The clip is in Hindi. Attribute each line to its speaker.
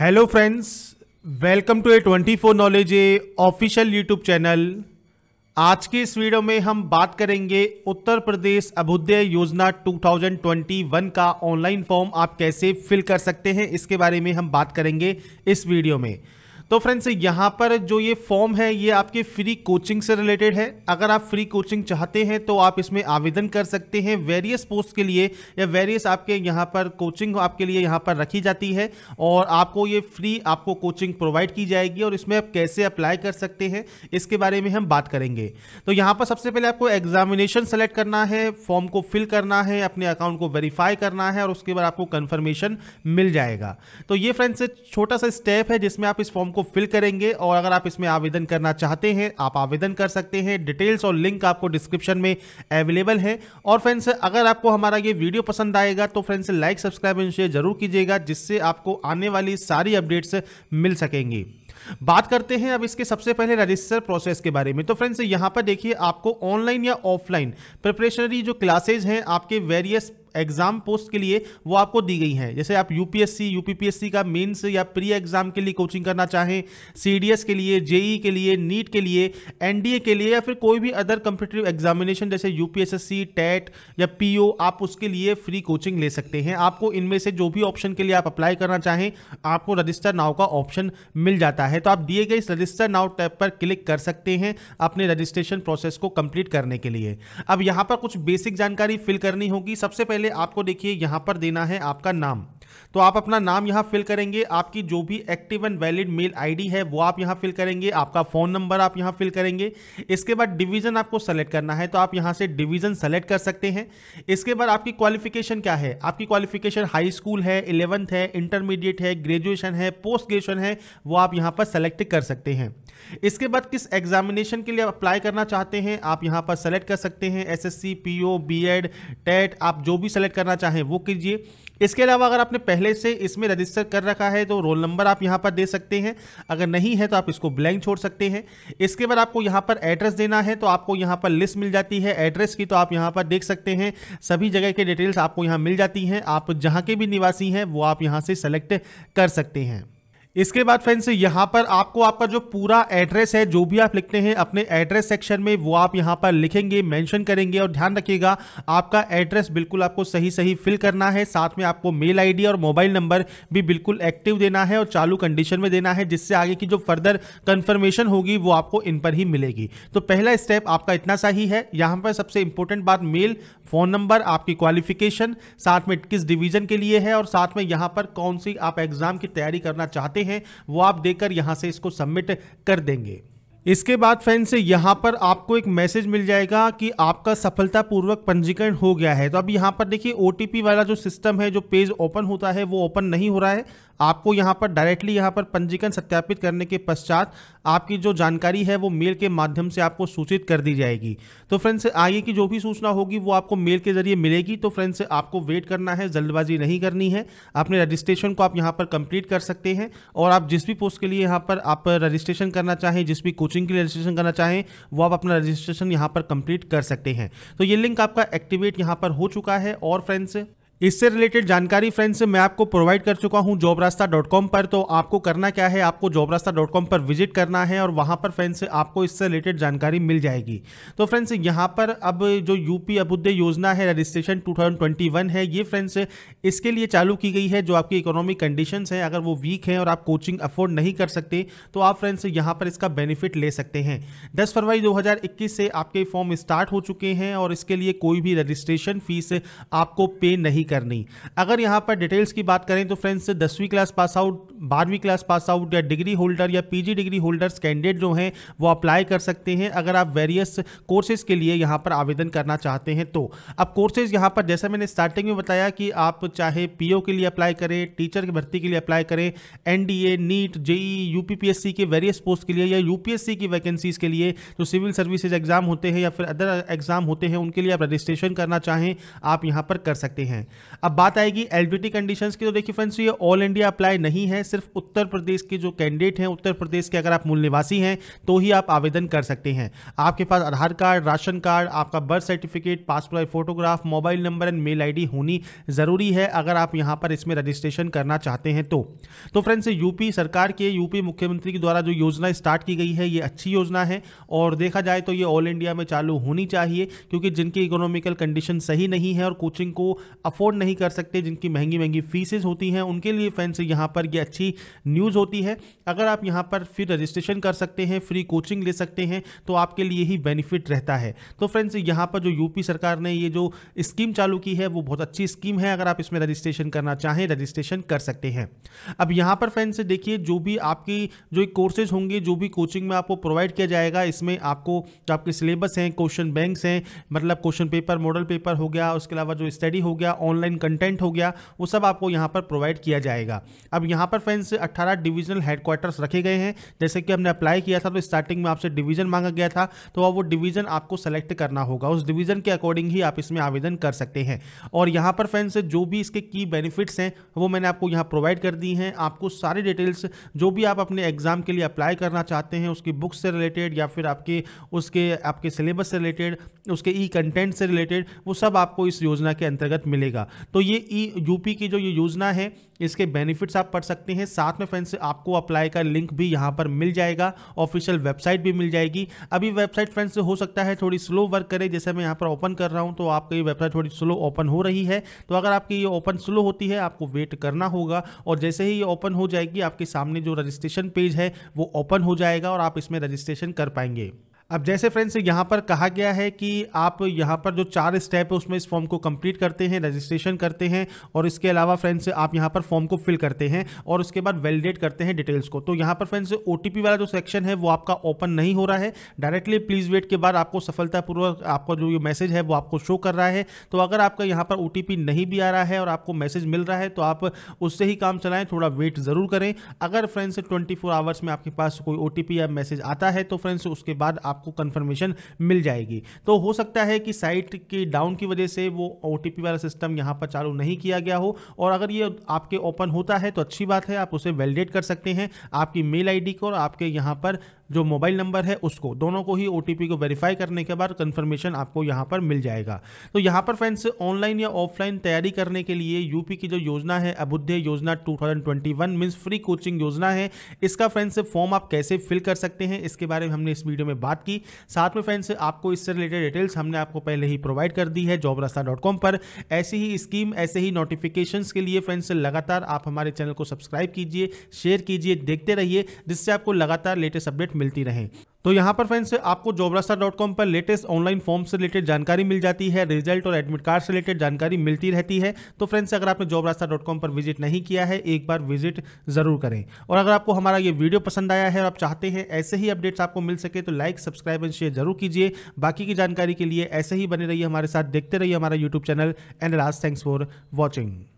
Speaker 1: hello friends welcome to A twenty four knowledge A official YouTube channel आज के इस वीडियो में हम बात करेंगे उत्तर प्रदेश अभुदय योजना 2021 का ऑनलाइन फॉर्म आप कैसे फिल कर सकते हैं इसके बारे में हम बात करेंगे इस वीडियो में तो फ्रेंड्स यहाँ पर जो ये फॉर्म है ये आपके फ्री कोचिंग से रिलेटेड है अगर आप फ्री कोचिंग चाहते हैं तो आप इसमें आवेदन कर सकते हैं वेरियस पोस्ट के लिए या वेरियस आपके यहाँ पर कोचिंग आपके लिए यहाँ पर रखी जाती है और आपको ये फ्री आपको कोचिंग प्रोवाइड की जाएगी और इसमें आप कैसे अप्लाई कर सकते हैं इसके बारे में हम बात करेंगे तो यहाँ पर सबसे पहले आपको एग्जामिनेशन सेलेक्ट करना है फॉर्म को फिल करना है अपने अकाउंट को वेरीफाई करना है और उसके बाद आपको कन्फर्मेशन मिल जाएगा तो ये फ्रेंड्स छोटा सा स्टेप है जिसमें आप इस फॉर्म को फिल करेंगे और अगर आप इसमें आवेदन करना चाहते हैं आप आवेदन कर सकते हैं डिटेल्स और लिंक आपको डिस्क्रिप्शन में अवेलेबल है और फ्रेंड्स अगर आपको हमारा ये वीडियो पसंद आएगा तो friends like subscribe and share जरूर कीजिएगा जिससे आपको आने वाली सारी अपडेट्स मिल सकेंगी बात करते हैं अब इसके सबसे पहले रजिस्टर प्रोसेस के बारे में तो फ्रेंड्स यहां पर देखिए आपको ऑनलाइन या ऑफलाइन प्रिपरेशनरी जो क्लासेज हैं आपके वेरियस एग्जाम पोस्ट के लिए वो आपको दी गई हैं जैसे आप यूपीएससी यूपीपीएससी का मेंस या प्री एग्जाम के लिए कोचिंग करना चाहें सीडीएस के लिए जेई e के लिए नीट के लिए एनडीए के लिए या फिर कोई भी अदर कम्पिटेटिव एग्जामिनेशन जैसे यूपीएसएससी टेट e या पीओ आप उसके लिए फ्री कोचिंग ले सकते हैं आपको इनमें से जो भी ऑप्शन के लिए आप अप्लाई करना चाहें आपको रजिस्टर नाव का ऑप्शन मिल जाता है तो आप दिए गए इस रजिस्टर नाव टैप पर क्लिक कर सकते हैं अपने रजिस्ट्रेशन प्रोसेस को कंप्लीट करने के लिए अब यहां पर कुछ बेसिक जानकारी फिल करनी होगी सबसे पहले पहले आपको देखिए यहाँ पर देना है आपका नाम तो आप अपना नाम यहाँ फिल करेंगे आपकी जो भी active and valid mail ID है वो आप यहाँ फिल करेंगे आपका फ़ोन नंबर आप यहाँ फिल करेंगे इसके बाद डिवीज़न आपको सेलेक्ट करना है तो आप यहाँ से डिवीज़न सेलेक्ट कर सकते हैं इसके बाद आपकी क्वालिफिकेशन क्या है आपकी क्वालिफिकेशन हाई स्कूल है इलेवंथ है इंटरमीडिएट है ग्रेजुएशन है पोस्ट ग्रेजुएशन है वो आप यहाँ पर सेलेक्ट कर सकते हैं इसके बाद किस एग्जामिनेशन के लिए अप्लाई करना चाहते हैं आप यहाँ पर सेलेक्ट कर सकते हैं एस एस सी आप जो भी सेलेक्ट करना चाहें वो कीजिए इसके अलावा अगर आपने पहले से इसमें रजिस्टर कर रखा है तो रोल नंबर आप यहाँ पर दे सकते हैं अगर नहीं है तो आप इसको ब्लैंक छोड़ सकते हैं इसके बाद आपको यहाँ पर एड्रेस देना है तो आपको यहाँ पर लिस्ट मिल जाती है एड्रेस की तो आप यहाँ पर देख सकते हैं सभी जगह के डिटेल्स आपको यहाँ मिल जाती हैं आप जहाँ के भी निवासी हैं वो आप यहाँ से सेलेक्ट कर सकते हैं इसके बाद फ्रेंड्स यहाँ पर आपको आपका जो पूरा एड्रेस है जो भी आप लिखते हैं अपने एड्रेस सेक्शन में वो आप यहाँ पर लिखेंगे मेंशन करेंगे और ध्यान रखिएगा आपका एड्रेस बिल्कुल आपको सही सही फिल करना है साथ में आपको मेल आईडी और मोबाइल नंबर भी बिल्कुल एक्टिव देना है और चालू कंडीशन में देना है जिससे आगे की जो फर्दर कन्फर्मेशन होगी वो आपको इन पर ही मिलेगी तो पहला स्टेप आपका इतना सा ही है यहाँ पर सबसे इंपॉर्टेंट बात मेल फ़ोन नंबर आपकी क्वालिफिकेशन साथ में किस डिवीज़न के लिए है और साथ में यहाँ पर कौन सी आप एग्ज़ाम की तैयारी करना चाहते हैं वो आप देकर यहाँ से इसको सबमिट कर देंगे इसके बाद फ्रेंड्स यहाँ पर आपको एक मैसेज मिल जाएगा कि आपका सफलतापूर्वक पंजीकरण हो गया है तो अब यहाँ पर देखिए ओ वाला जो सिस्टम है जो पेज ओपन होता है वो ओपन नहीं हो रहा है आपको यहाँ पर डायरेक्टली यहाँ पर पंजीकरण सत्यापित करने के पश्चात आपकी जो जानकारी है वो मेल के माध्यम से आपको सूचित कर दी जाएगी तो फ्रेंड्स आगे की जो भी सूचना होगी वो आपको मेल के जरिए मिलेगी तो फ्रेंड्स आपको वेट करना है जल्दबाजी नहीं करनी है अपने रजिस्ट्रेशन को आप यहाँ पर कंप्लीट कर सकते हैं और आप जिस भी पोस्ट के लिए यहाँ पर आप रजिस्ट्रेशन करना चाहें जिस भी कोचिंग के लिए रजिस्ट्रेशन करना चाहें वो आप अपना रजिस्ट्रेशन यहाँ पर कंप्लीट कर सकते हैं तो ये लिंक आपका एक्टिवेट यहाँ पर हो चुका है और फ्रेंड्स इससे रिलेटेड जानकारी फ्रेंड्स मैं आपको प्रोवाइड कर चुका हूं जॉब रास्ता डॉट कॉम पर तो आपको करना क्या है आपको जॉब रास्ता डॉट कॉम पर विजिट करना है और वहां पर फ्रेंड्स आपको इससे रिलेटेड जानकारी मिल जाएगी तो फ्रेंड्स यहां पर अब जो यूपी अबुद्य योजना है रजिस्ट्रेशन 2021 है ये फ्रेंड्स इसके लिए चालू की गई है जो आपकी इकोनॉमिक कंडीशन हैं अगर वो वीक हैं और आप कोचिंग अफोर्ड नहीं कर सकते तो आप फ्रेंड्स यहाँ पर इसका बेनिफिट ले सकते हैं दस फरवरी इक्कीस से आपके फॉर्म स्टार्ट हो चुके हैं और इसके लिए कोई भी रजिस्ट्रेशन फीस आपको पे नहीं करनी अगर यहाँ पर डिटेल्स की बात करें तो फ्रेंड्स दसवीं क्लास पास आउट बारहवीं क्लास पास आउट या डिग्री होल्डर या पीजी डिग्री होल्डर्स कैंडिडेट जो हैं वो अप्लाई कर सकते हैं अगर आप वेरियस कोर्सेज के लिए यहाँ पर आवेदन करना चाहते हैं तो अब कोर्सेज यहाँ पर जैसा मैंने स्टार्टिंग में बताया कि आप चाहे पी के लिए अप्लाई करें टीचर की भर्ती के लिए अप्लाई करें एन नीट जेई यूपीपीएससी के वेरियस पोस्ट के लिए या यू की वैकेंसीज के लिए जो सिविल सर्विसेज एग्जाम होते हैं या फिर अदर एग्जाम होते हैं उनके लिए आप रजिस्ट्रेशन करना चाहें आप यहाँ पर कर सकते हैं अब बात आएगी एलिजिबिलिटी कंडीशन की तो देखिए फ्रेंड्स ये ऑल इंडिया अप्लाई नहीं है सिर्फ उत्तर प्रदेश के जो कैंडिडेट हैं उत्तर प्रदेश के अगर आप मूल निवासी हैं तो ही आप आवेदन कर सकते हैं आपके पास आधार कार्ड राशन कार्ड आपका birth certificate passport photograph mobile number and mail ID होनी ज़रूरी है अगर आप यहाँ पर इसमें रजिस्ट्रेशन करना चाहते हैं तो तो फ्रेंड्स यूपी सरकार के यूपी मुख्यमंत्री के द्वारा जो योजना स्टार्ट की गई है ये अच्छी योजना है और देखा जाए तो ये ऑल इंडिया में चालू होनी चाहिए क्योंकि जिनकी इकोनॉमिकल कंडीशन सही नहीं है और कोचिंग को अफोर्ड अफोर्ड नहीं कर सकते जिनकी महंगी महंगी फीसेज होती हैं उनके लिए फ्रेंड्स यहाँ पर ये अच्छी न्यूज़ होती है अगर आप यहाँ पर फिर रजिस्ट्रेशन कर सकते हैं फ्री कोचिंग ले सकते हैं तो आपके लिए ही बेनिफिट रहता है तो फ्रेंड्स यहाँ पर जो यूपी सरकार ने ये जो स्कीम चालू की है वो बहुत अच्छी स्कीम है अगर आप इसमें रजिस्ट्रेशन करना चाहें रजिस्ट्रेशन कर सकते हैं अब यहाँ पर फ्रेंड्स देखिए जो भी आपकी जो कोर्सेज होंगे जो भी कोचिंग में आपको प्रोवाइड किया जाएगा इसमें आपको जो आपके सिलेबस हैं क्वेश्चन बैंक्स हैं मतलब क्वेश्चन पेपर मॉडल पेपर हो गया उसके अलावा जो स्टडी हो गया ऑन ऑनलाइन कंटेंट हो गया वो सब आपको यहाँ पर प्रोवाइड किया जाएगा अब यहाँ पर फ्रेंड्स अट्ठारह डिविजनल हेडक्वार्टर्स रखे गए हैं जैसे कि हमने अप्लाई किया था तो स्टार्टिंग में आपसे डिवीजन मांगा गया था तो अब वो डिवीजन आपको सेलेक्ट करना होगा उस डिवीजन के अकॉर्डिंग ही आप इसमें आवेदन कर सकते हैं और यहाँ पर फ्रेंड्स जो भी इसके की बेनिफिट्स हैं वो मैंने आपको यहाँ प्रोवाइड कर दी हैं आपको सारी डिटेल्स जो भी आप अपने एग्जाम के लिए अप्लाई करना चाहते हैं उसकी बुक्स से रिलेटेड या फिर आपके उसके आपके सिलेबस से रिलेटेड उसके ई कंटेंट से रिलेटेड वो सब आपको इस योजना के अंतर्गत मिलेगा मिलेगा तो ये ई यूपी की जो ये योजना है इसके बेनिफिट्स आप पढ़ सकते हैं साथ में फ्रेंड्स आपको अप्लाई का लिंक भी यहाँ पर मिल जाएगा ऑफिशियल वेबसाइट भी मिल जाएगी अभी वेबसाइट फ्रेंड्स हो सकता है थोड़ी स्लो वर्क करे जैसे मैं यहाँ पर ओपन कर रहा हूँ तो आपकी वेबसाइट थोड़ी स्लो ओपन हो रही है तो अगर आपकी ये ओपन स्लो होती है आपको वेट करना होगा और जैसे ही ये ओपन हो जाएगी आपके सामने जो रजिस्ट्रेशन पेज है वो ओपन हो जाएगा और आप इसमें रजिस्ट्रेशन कर पाएंगे अब जैसे फ्रेंड्स यहाँ पर कहा गया है कि आप यहाँ पर जो चार स्टेप है उसमें इस फॉर्म को कंप्लीट करते हैं रजिस्ट्रेशन करते हैं और इसके अलावा फ्रेंड्स आप यहाँ पर फॉर्म को फिल करते हैं और उसके बाद वैलिडेट करते हैं डिटेल्स को तो यहाँ पर फ्रेंड्स ओ वाला जो सेक्शन है वो आपका ओपन नहीं हो रहा है डायरेक्टली प्लीज वेट के बाद आपको सफलतापूर्वक आपका जो ये मैसेज है वो आपको शो कर रहा है तो अगर आपका यहाँ पर ओ नहीं भी आ रहा है और आपको मैसेज मिल रहा है तो आप उससे ही काम चलाएँ थोड़ा वेट ज़रूर करें अगर फ्रेंड्स ट्वेंटी आवर्स में आपके पास कोई ओ या मैसेज आता है तो फ्रेंड्स उसके बाद आप आपको कंफर्मेशन मिल जाएगी तो हो सकता है कि साइट के डाउन की वजह से वो ओ वाला सिस्टम यहाँ पर चालू नहीं किया गया हो और अगर ये आपके ओपन होता है तो अच्छी बात है आप उसे वैलिडेट कर सकते हैं आपकी मेल आई को और आपके यहाँ पर जो मोबाइल नंबर है उसको दोनों को ही ओ को वेरीफाई करने के बाद कन्फर्मेशन आपको यहाँ पर मिल जाएगा तो यहाँ पर फ्रेंड्स ऑनलाइन या ऑफलाइन तैयारी करने के लिए यूपी की जो योजना है अबुद्धे योजना 2021 थाउजेंड फ्री कोचिंग योजना है इसका फ्रेंड्स फॉर्म आप कैसे फिल कर सकते हैं इसके बारे में हमने इस वीडियो में बात की साथ में फ्रेंड्स आपको इससे रिलेटेड डिटेल्स हमने आपको पहले ही प्रोवाइड कर दी है जॉब पर ऐसी ही स्कीम ऐसे ही नोटिफिकेशन के लिए फ्रेंड्स लगातार आप हमारे चैनल को सब्सक्राइब कीजिए शेयर कीजिए देखते रहिए जिससे आपको लगातार लेटेस्ट अपडेट मिल मिलती रहे तो यहाँ पर फ्रेंड्स आपको जोबरास्टार डॉट कॉम पर लेटेस्ट ऑनलाइन फॉर्म से रिलेटेड जानकारी मिल जाती है रिजल्ट और एडमिट कार्ड से रिलेटेड जानकारी मिलती रहती है तो फ्रेंड्स अगर आपने जोबरास्टार डॉट कॉम पर विजिट नहीं किया है एक बार विजिट जरूर करें और अगर आपको हमारा ये वीडियो पसंद आया है और आप चाहते हैं ऐसे ही अपडेट्स आपको मिल सके तो लाइक सब्सक्राइब एंड शेयर जरूर कीजिए बाकी की जानकारी के लिए ऐसे ही बने रहिए हमारे साथ देखते रहिए हमारा YouTube channel and last thanks for watching